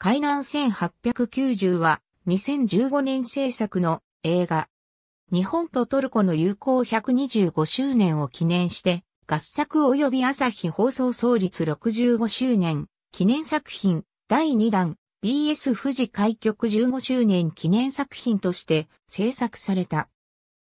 海南1890は2015年制作の映画。日本とトルコの友好125周年を記念して、合作及び朝日放送創立65周年記念作品第2弾 BS 富士開局15周年記念作品として制作された。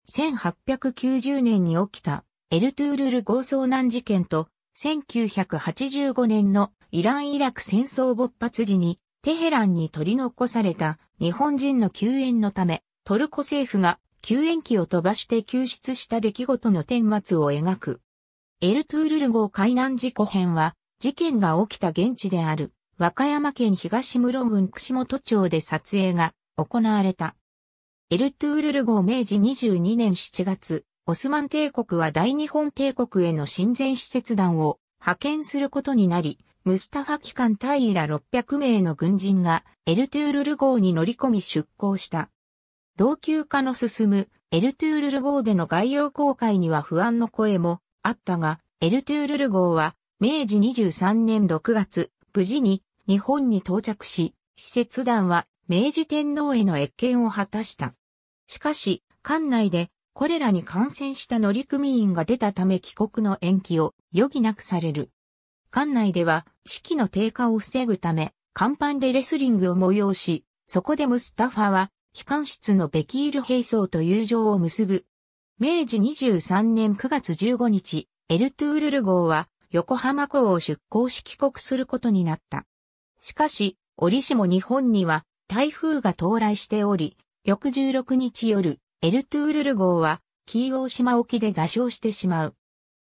1890年に起きたエルトゥールル合遭難事件と1985年のイラン・イラク戦争勃発時にテヘランに取り残された日本人の救援のため、トルコ政府が救援機を飛ばして救出した出来事の顛末を描く。エルトゥールル号海難事故編は、事件が起きた現地である、和歌山県東室郡串本町で撮影が行われた。エルトゥールル号明治22年7月、オスマン帝国は大日本帝国への親善使節団を派遣することになり、ムスタファ機関隊員ら600名の軍人がエルトゥールル号に乗り込み出港した。老朽化の進むエルトゥールル号での概要公開には不安の声もあったが、エルトゥールル号は明治23年6月、無事に日本に到着し、施設団は明治天皇への越見を果たした。しかし、艦内でこれらに感染した乗組員が出たため帰国の延期を余儀なくされる。館内では、士気の低下を防ぐため、甲板でレスリングを催し、そこでムスタファは、機関室のベキール兵装と友情を結ぶ。明治23年9月15日、エルトゥールル号は横浜港を出港し帰国することになった。しかし、折しも日本には台風が到来しており、翌16日夜、エルトゥールル号は、紀伊大島沖で座礁してしまう。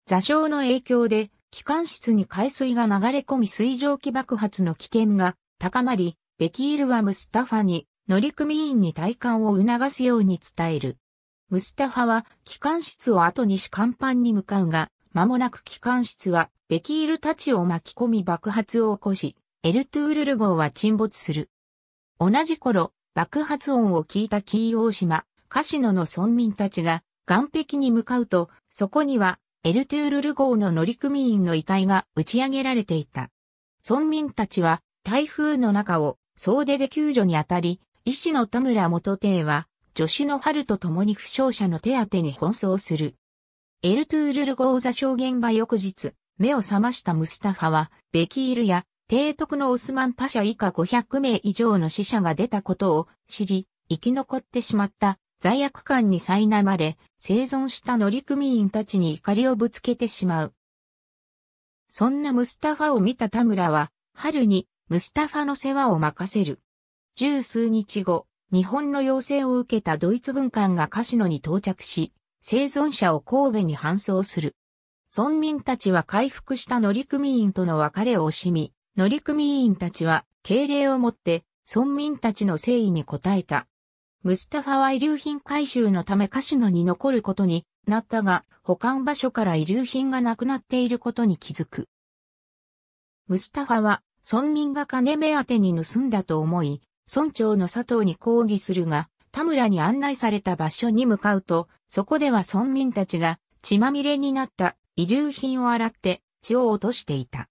座礁の影響で、機関室に海水が流れ込み水蒸気爆発の危険が高まり、ベキールはムスタファに乗組員に体感を促すように伝える。ムスタファは機関室を後にし甲板に向かうが、間もなく機関室はベキールたちを巻き込み爆発を起こし、エルトゥールル号は沈没する。同じ頃、爆発音を聞いたキー大島、カシノの村民たちが岸壁に向かうと、そこにはエルトゥールル号の乗組員の遺体が打ち上げられていた。村民たちは台風の中を総出で救助にあたり、医師の田村元帝は助手の春と共に負傷者の手当に奔走する。エルトゥールル号座証言場翌日、目を覚ましたムスタファは、ベキールや提督のオスマンパシャ以下500名以上の死者が出たことを知り、生き残ってしまった罪悪感に苛まれ、生存した乗組員たちに怒りをぶつけてしまう。そんなムスタファを見た田村は、春にムスタファの世話を任せる。十数日後、日本の要請を受けたドイツ軍艦がカシノに到着し、生存者を神戸に搬送する。村民たちは回復した乗組員との別れを惜しみ、乗組員たちは敬礼をもって村民たちの誠意に応えた。ムスタファは遺留品回収のためカシノに残ることになったが、保管場所から遺留品がなくなっていることに気づく。ムスタファは、村民が金目当てに盗んだと思い、村長の佐藤に抗議するが、田村に案内された場所に向かうと、そこでは村民たちが血まみれになった遺留品を洗って血を落としていた。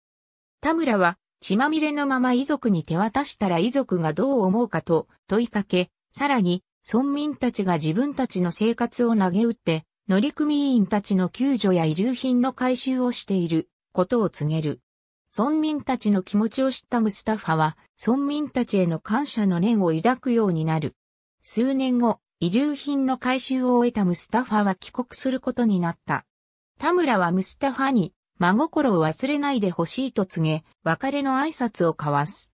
田村は血まみれのまま遺族に手渡したら遺族がどう思うかと問いかけ、さらに、村民たちが自分たちの生活を投げ打って、乗組員たちの救助や遺留品の回収をしていることを告げる。村民たちの気持ちを知ったムスタファは、村民たちへの感謝の念を抱くようになる。数年後、遺留品の回収を終えたムスタファは帰国することになった。田村はムスタファに、真心を忘れないでほしいと告げ、別れの挨拶を交わす。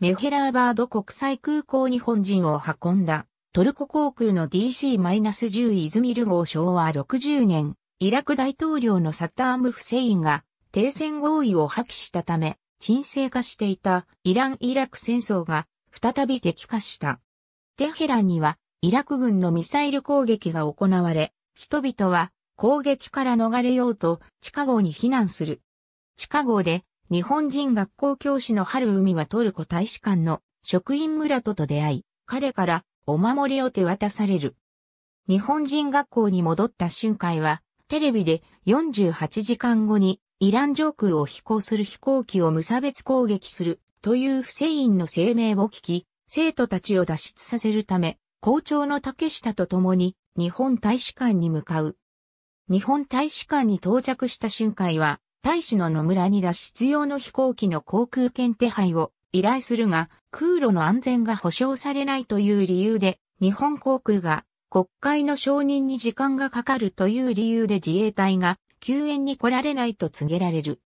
メヘラーバード国際空港に本人を運んだ、トルコ航空の DC-10 イズミル号昭和60年、イラク大統領のサッターム・フセインが停戦合意を破棄したため、沈静化していたイラン・イラク戦争が再び激化した。テヘランにはイラク軍のミサイル攻撃が行われ、人々は攻撃から逃れようと地下号に避難する。地下号で日本人学校教師の春海はトルコ大使館の職員村とと出会い、彼からお守りを手渡される。日本人学校に戻った春海は、テレビで48時間後にイラン上空を飛行する飛行機を無差別攻撃するという不正員の声明を聞き、生徒たちを脱出させるため、校長の竹下と共に日本大使館に向かう。日本大使館に到着した春海は、大使の野村に脱出用の飛行機の航空券手配を依頼するが、空路の安全が保障されないという理由で、日本航空が国会の承認に時間がかかるという理由で自衛隊が救援に来られないと告げられる。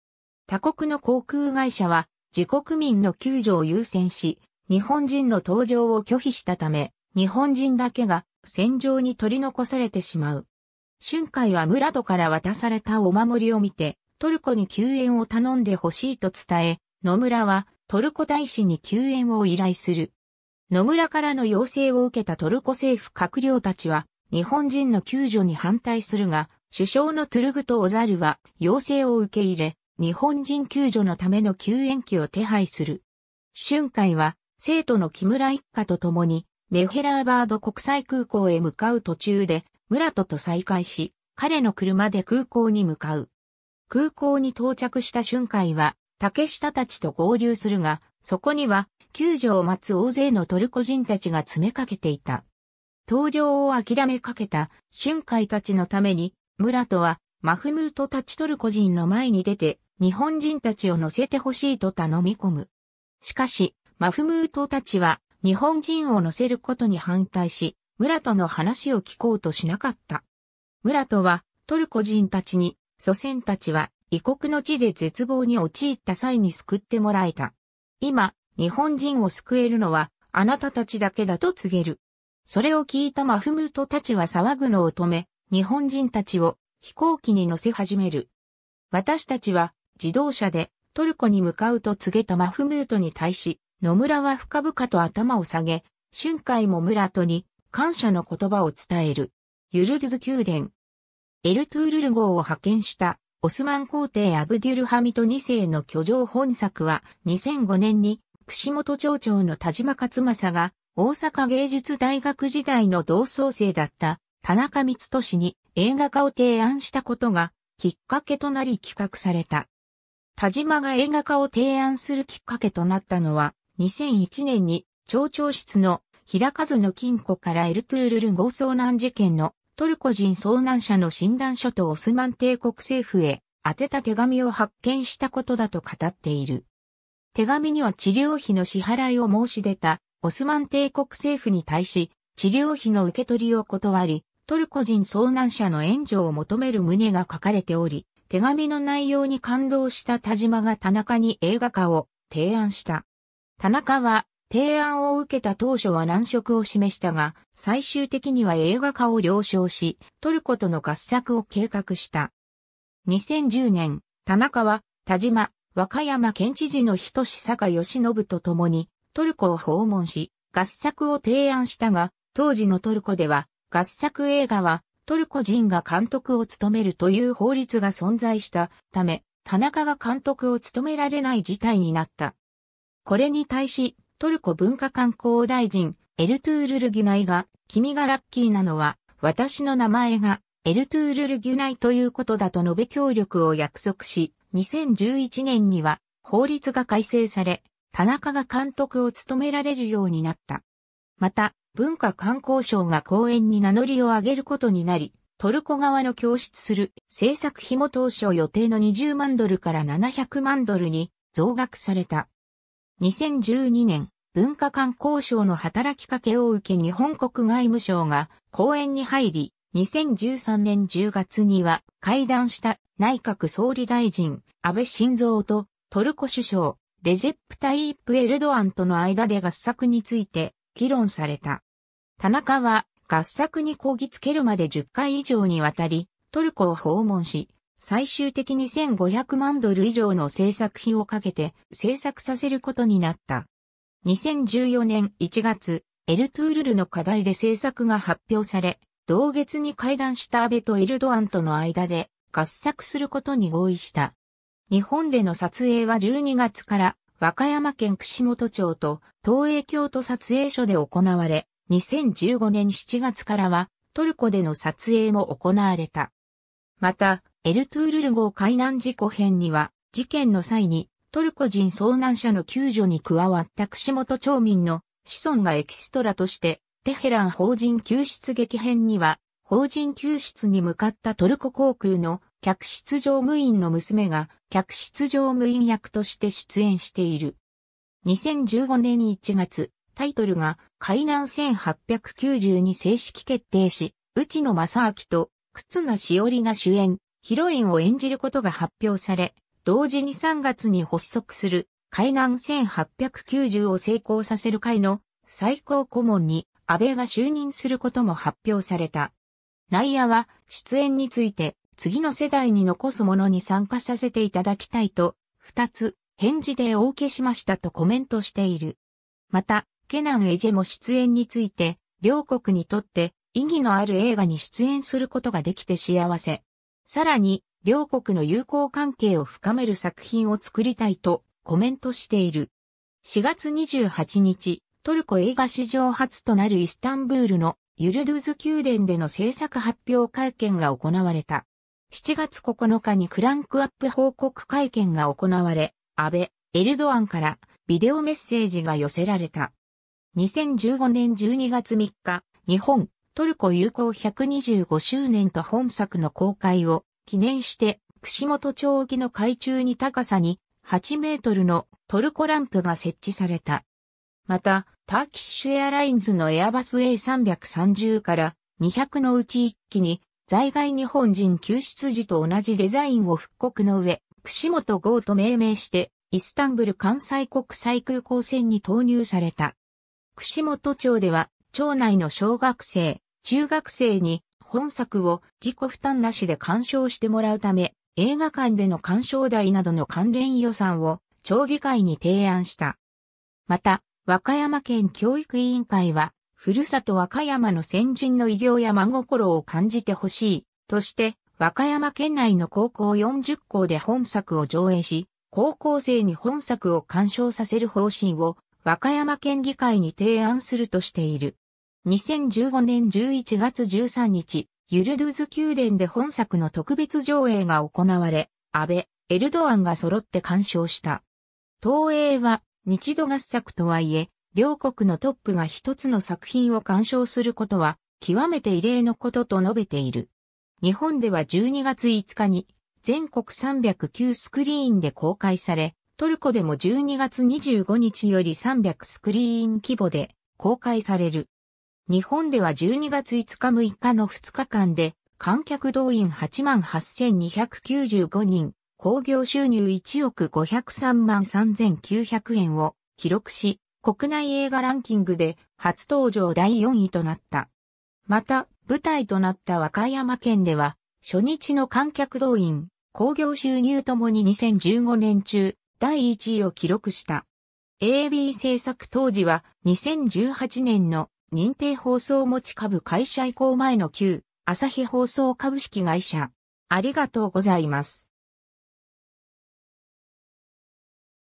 他国の航空会社は自国民の救助を優先し、日本人の搭乗を拒否したため、日本人だけが戦場に取り残されてしまう。春海は村戸から渡されたお守りを見て、トルコに救援を頼んでほしいと伝え、野村はトルコ大使に救援を依頼する。野村からの要請を受けたトルコ政府閣僚たちは、日本人の救助に反対するが、首相のトゥルグとオザルは要請を受け入れ、日本人救助のための救援機を手配する。春海は、生徒の木村一家と共に、メヘラーバード国際空港へ向かう途中で、村人と再会し、彼の車で空港に向かう。空港に到着した春海は、竹下たちと合流するが、そこには、救助を待つ大勢のトルコ人たちが詰めかけていた。登場を諦めかけた春海たちのために、村とは、マフムートたちトルコ人の前に出て、日本人たちを乗せてほしいと頼み込む。しかし、マフムートたちは、日本人を乗せることに反対し、村との話を聞こうとしなかった。村とは、トルコ人たちに祖先たちは異国の地で絶望に陥った際に救ってもらえた。今、日本人を救えるのはあなたたちだけだと告げる。それを聞いたマフムートたちは騒ぐのを止め、日本人たちを飛行機に乗せ始める。私たちは自動車でトルコに向かうと告げたマフムートに対し、野村は深々と頭を下げ、春海も村とに感謝の言葉を伝える。ユルドズ宮殿、エルトゥールル号を派遣したオスマン皇帝アブデュルハミト2世の居城本作は2005年に串本町長の田島勝正が大阪芸術大学時代の同窓生だった田中光俊に映画化を提案したことがきっかけとなり企画された。田島が映画化を提案するきっかけとなったのは2001年に町長室の平和の金庫からエルトゥールル号遭難事件のトルコ人遭難者の診断書とオスマン帝国政府へ宛てた手紙を発見したことだと語っている。手紙には治療費の支払いを申し出たオスマン帝国政府に対し治療費の受け取りを断り、トルコ人遭難者の援助を求める旨が書かれており、手紙の内容に感動した田島が田中に映画化を提案した。田中は提案を受けた当初は難色を示したが、最終的には映画化を了承し、トルコとの合作を計画した。2010年、田中は、田島、和歌山県知事の人志坂義信と共に、トルコを訪問し、合作を提案したが、当時のトルコでは、合作映画は、トルコ人が監督を務めるという法律が存在したため、田中が監督を務められない事態になった。これに対し、トルコ文化観光大臣、エルトゥールルギュナイが、君がラッキーなのは、私の名前が、エルトゥールルギュナイということだと述べ協力を約束し、2011年には、法律が改正され、田中が監督を務められるようになった。また、文化観光省が公園に名乗りを上げることになり、トルコ側の教室する制作費も当初予定の20万ドルから700万ドルに増額された。2012年、文化観光省の働きかけを受け日本国外務省が講演に入り、2013年10月には会談した内閣総理大臣安倍晋三とトルコ首相レジェプタイープ・エルドアンとの間で合作について議論された。田中は合作にこぎつけるまで10回以上にわたりトルコを訪問し、最終的に1500万ドル以上の制作費をかけて制作させることになった。2014年1月、エルトゥールルの課題で制作が発表され、同月に会談した安倍とエルドアンとの間で合作することに合意した。日本での撮影は12月から和歌山県串本町と東映京都撮影所で行われ、2015年7月からはトルコでの撮影も行われた。また、エルトゥールル号海難事故編には、事件の際に、トルコ人遭難者の救助に加わった串本町民の子孫がエキストラとして、テヘラン法人救出劇編には、法人救出に向かったトルコ航空の客室乗務員の娘が客室乗務員役として出演している。2015年1月、タイトルが海難1890に正式決定し、内野正明と忽那しおりが主演、ヒロインを演じることが発表され、同時に3月に発足する海南1890を成功させる会の最高顧問に安倍が就任することも発表された。内野は出演について次の世代に残すものに参加させていただきたいと、2つ返事でお受けしましたとコメントしている。また、ケナン・エジェも出演について、両国にとって意義のある映画に出演することができて幸せ。さらに、両国の友好関係を深める作品を作りたいとコメントしている。4月28日、トルコ映画史上初となるイスタンブールのユルドゥズ宮殿での制作発表会見が行われた。7月9日にクランクアップ報告会見が行われ、安倍、エルドアンからビデオメッセージが寄せられた。2015年12月3日、日本、トルコ友好125周年と本作の公開を記念して、串本町沖の海中に高さに8メートルのトルコランプが設置された。また、ターキッシュエアラインズのエアバス A330 から200のうち1機に在外日本人救出時と同じデザインを復刻の上、串本号と命名して、イスタンブル関西国際空港線に投入された。串本町では、町内の小学生、中学生に本作を自己負担なしで鑑賞してもらうため、映画館での鑑賞代などの関連予算を町議会に提案した。また、和歌山県教育委員会は、ふるさと和歌山の先人の偉業や真心を感じてほしい、として、和歌山県内の高校40校で本作を上映し、高校生に本作を鑑賞させる方針を和歌山県議会に提案するとしている。2015年11月13日、ユルドゥズ宮殿で本作の特別上映が行われ、安倍、エルドアンが揃って鑑賞した。東映は、日度合作とはいえ、両国のトップが一つの作品を鑑賞することは、極めて異例のことと述べている。日本では12月5日に、全国309スクリーンで公開され、トルコでも12月25日より300スクリーン規模で公開される。日本では12月5日6日の2日間で、観客動員88,295人、興行収入1億503万3900円を記録し、国内映画ランキングで初登場第4位となった。また、舞台となった和歌山県では、初日の観客動員、興行収入ともに2015年中、第1位を記録した。AB 制作当時は2018年の認定放送持ち株会社移行前の旧、朝日放送株式会社。ありがとうございます。